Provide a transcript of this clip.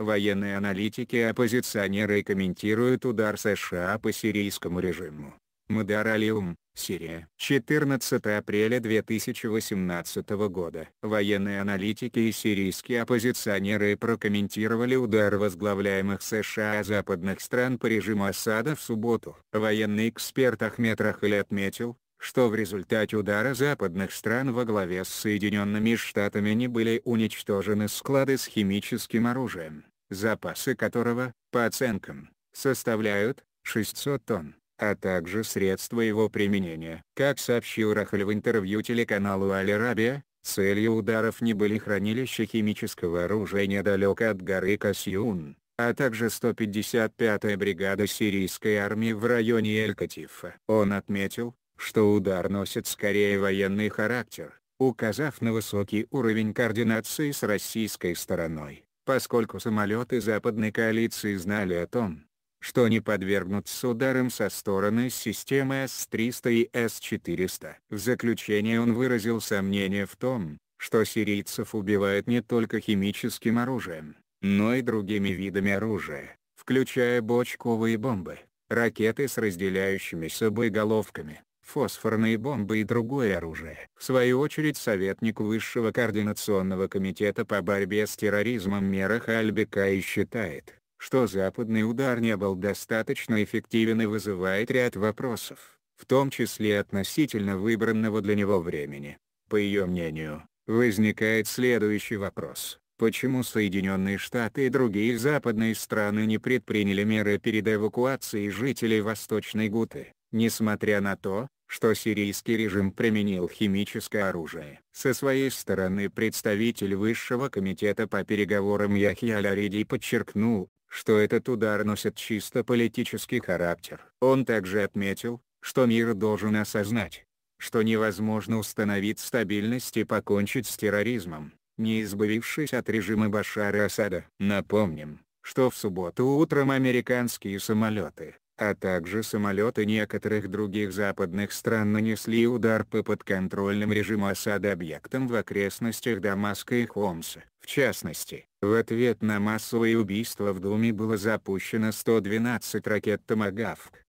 Военные аналитики и оппозиционеры комментируют удар США по сирийскому режиму. Мадаралиум, Сирия. 14 апреля 2018 года. Военные аналитики и сирийские оппозиционеры прокомментировали удар возглавляемых США западных стран по режиму Асада в субботу. Военный эксперт Ахмед Рахель отметил, что в результате удара западных стран во главе с Соединенными Штатами не были уничтожены склады с химическим оружием запасы которого, по оценкам, составляют 600 тонн, а также средства его применения. Как сообщил Рахаль в интервью телеканалу Аль Арабия, целью ударов не были хранилища химического оружия недалеко от горы Касьюн, а также 155-я бригада сирийской армии в районе Эль-Катифа. Он отметил, что удар носит скорее военный характер, указав на высокий уровень координации с российской стороной поскольку самолеты Западной коалиции знали о том, что не подвергнутся ударам со стороны системы С-300 и С-400. В заключение он выразил сомнение в том, что сирийцев убивают не только химическим оружием, но и другими видами оружия, включая бочковые бомбы, ракеты с разделяющимися боеголовками, фосфорные бомбы и другое оружие. В свою очередь советник Высшего координационного комитета по борьбе с терроризмом Мерах Хальбекай считает, что западный удар не был достаточно эффективен и вызывает ряд вопросов, в том числе относительно выбранного для него времени. По ее мнению, возникает следующий вопрос. Почему Соединенные Штаты и другие западные страны не предприняли меры перед эвакуацией жителей Восточной Гуты, несмотря на то, что сирийский режим применил химическое оружие. Со своей стороны представитель Высшего комитета по переговорам Яхья Лариди подчеркнул, что этот удар носит чисто политический характер. Он также отметил, что мир должен осознать, что невозможно установить стабильность и покончить с терроризмом, не избавившись от режима Башара Асада. Напомним, что в субботу утром американские самолеты, а также самолеты некоторых других западных стран нанесли удар по подконтрольным режиму осады объектам в окрестностях Дамаска и Хомса. В частности, в ответ на массовые убийства в Думе было запущено 112 ракет «Томагавк»,